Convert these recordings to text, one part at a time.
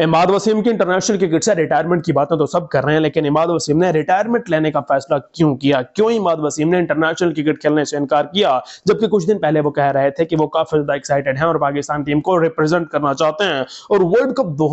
इमाद वसीम की international cricket से retirement की बातें तो सब कर रहे हैं लेकिन इमाद वसीम ने रिटायरमेंट लेने का फैसला क्यों किया क्यों इमाद वसीम ने इंटरनेशनल क्रिकेट खेलने से इनकार किया जबकि कुछ दिन पहले वो कह रहे थे कि वो काफी ज्यादा एक्साइटेड हैं और पाकिस्तान टीम को रिप्रेजेंट करना चाहते हैं और वर्ल्ड कप दो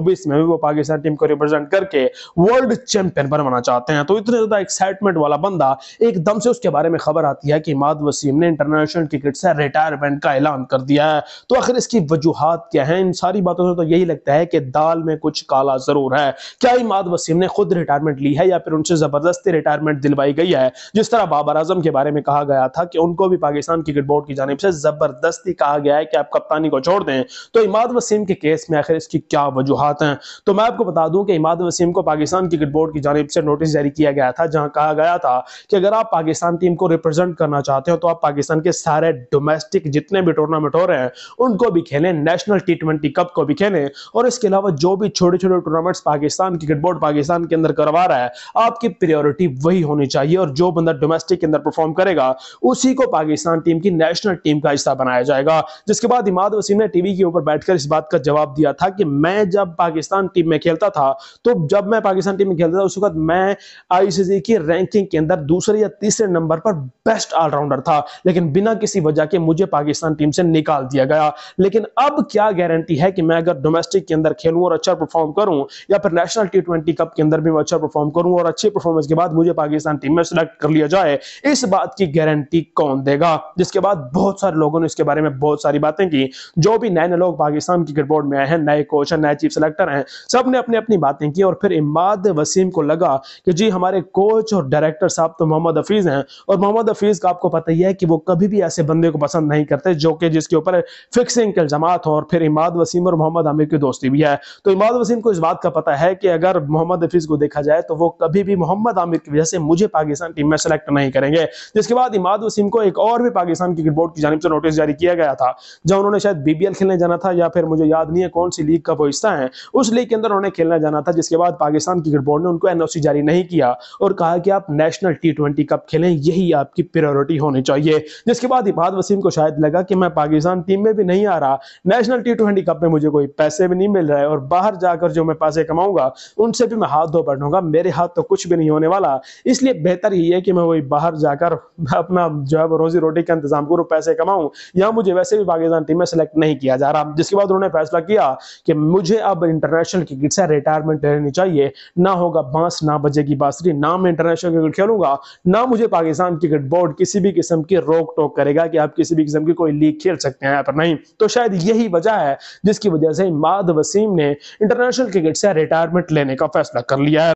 में भी वो पाकिस्तान टीम को रिप्रेजेंट करके वर्ल्ड चैंपियन बनवाना चाहते हैं तो इतने ज्यादा एक्साइटमेंट वाला बंदा एकदम से उसके बारे में खबर आती है कि इमाद वसीम ने इंटरनेशनल क्रिकेट से रिटायरमेंट का ऐलान कर दिया है तो आखिर इसकी वजूहत क्या है इन सारी बातों से तो यही लगता है कि दाल में कुछ काला जरूर है क्या इमाद वसीम ने खुद रिटायरमेंट ली है या फिर उनसे जबरदस्ती रिटायरमेंट दिलवाई गई है जिस तरह बाबर आजम के बारे में कहा गया था कि उनको भी पाकिस्तान क्रिकेट बोर्ड की जानब से जबरदस्ती कहा गया है कि आप कप्तानी को छोड़ दें तो इमाद वसीम के केस में आखिर इसकी क्या वजूहत हैं तो मैं आपको बता दूं कि इमाद वसीम को पाकिस्तान क्रिकेट बोर्ड की जानब से नोटिस जारी किया गया था जहां कहा गया था कि अगर आप पाकिस्तान टीम को रिप्रेजेंट करना चाहते हो तो आप पाकिस्तान के सारे डोमेस्टिक जितने भी टूर्नामेंट हो रहे हैं उनको भी खेलें नेशनल टी ट्वेंटी कप को भी खेलें और इसके अलावा जो भी छोटे छोटे tournaments Pakistan cricket board Pakistan के अंदर करवा रहा है आपकी प्रियोरिटी वही होनी चाहिए और जो बंदा डोमेस्टिक के अंदर परफॉर्म करेगा उसी को पाकिस्तान टीम की नेशनल टीम का हिस्सा बनाया जाएगा जिसके बाद इमाद वसीम ने टीवी के ऊपर बैठकर इस बात का जवाब दिया था कि मैं जब पाकिस्तान टीम में खेलता था तो जब मैं पाकिस्तान टीम में खेलता था उस वक्त मैं आईसीसी की रैंकिंग के अंदर दूसरे या तीसरे नंबर पर बेस्ट ऑलराउंडर था लेकिन बिना किसी वजह के मुझे पाकिस्तान टीम से निकाल दिया गया लेकिन अब क्या गारंटी है कि मैं अगर डोमेस्टिक के अंदर खेलूं और अच्छा परफॉर्म करूं या फिर नेशनल टी कप के अंदर भी मैं अच्छा परफॉर्म करूं और अच्छी परफॉर्मेंस के बाद मुझे पाकिस्तान टीम में सिलेक्ट कर लिया जाए इस बात की गारंटी कौन देगा जिसके बाद बहुत सारे लोगों ने इसके बारे में बहुत सारी बातें की जो भी नए नए लोग पाकिस्तान क्रिकेट बोर्ड में आए हैं नए कोच हैं नए चीफ सेलेक्टर हैं सब ने अपनी अपनी बातें की और फिर इमाद वसीम को लगा कि जी हमारे कोच और डायरेक्टर साहब तो मोहम्मद हफीज़ हैं और मोहम्मद हफीज़ का आपको पता ही है कि वो कभी भी ऐसे बंदे को पसंद नहीं करते जो कि जिसके ऊपर फिक्सिंग के इल्जाम और फिर इमाद वसीम और मोहम्मद आमिर की दोस्ती भी है है तो इमाद वसीम को इस बात का पता है कि अगर मोहम्मद हफीज को देखा जाए तो वो कभी भी मोहम्मद आमिर की वजह से मुझे पाकिस्तान टीम में सेलेक्ट नहीं करेंगे जिसके बाद इमाद वसीम को एक और भी पाकिस्तान क्रिकेट बोर्ड की जानव से नोटिस जारी किया गया था जब उन्होंने शायद बीबीएल खेलने जाना था या फिर मुझे याद नहीं है कौन सी लीग का वो हिस्सा है उस लीग के अंदर उन्होंने खेलना जाना था जिसके बाद पाकिस्तान क्रिकेट बोर्ड ने उनको एनओसी जारी नहीं किया और कहा कि आप नेशनल टी कप खेलें यही आपकी प्रायोरिटी होनी चाहिए जिसके बाद इमाद वसीम को शायद लगा कि मैं पाकिस्तान टीम में भी नहीं आ रहा नेशनल टी कप में मुझे कोई पैसे भी नहीं मिल रहे है और बाहर जाकर जो मैं पैसे कमाऊंगा उनसे भी मैं हाथ धो बैठूंगा मेरे हाथ तो कुछ भी नहीं होने वाला इसलिए बेहतर ही है कि मैं वही बाहर जाकर अपना जो है रोजी रोटी का इंतजाम करूँ पैसे कमाऊं या मुझे वैसे भी पाकिस्तान टीम में सेलेक्ट नहीं किया जा रहा जिसके बाद उन्होंने फैसला किया कि मुझे अब इंटरनेशनल क्रिकेट से रिटायरमेंट लेनी चाहिए ना होगा बांस ना बजेगी बासरी ना मैं इंटरनेशनल क्रिकेट खेलूंगा ना मुझे पाकिस्तान क्रिकेट बोर्ड किसी भी किस्म की रोक टोक करेगा कि आप किसी भी किस्म की कोई लीग खेल सकते हैं या पर नहीं तो शायद यही वजह है जिसकी वजह से इमाद वसीम टीम ने इंटरनेशनल क्रिकेट से रिटायरमेंट लेने का फैसला कर लिया है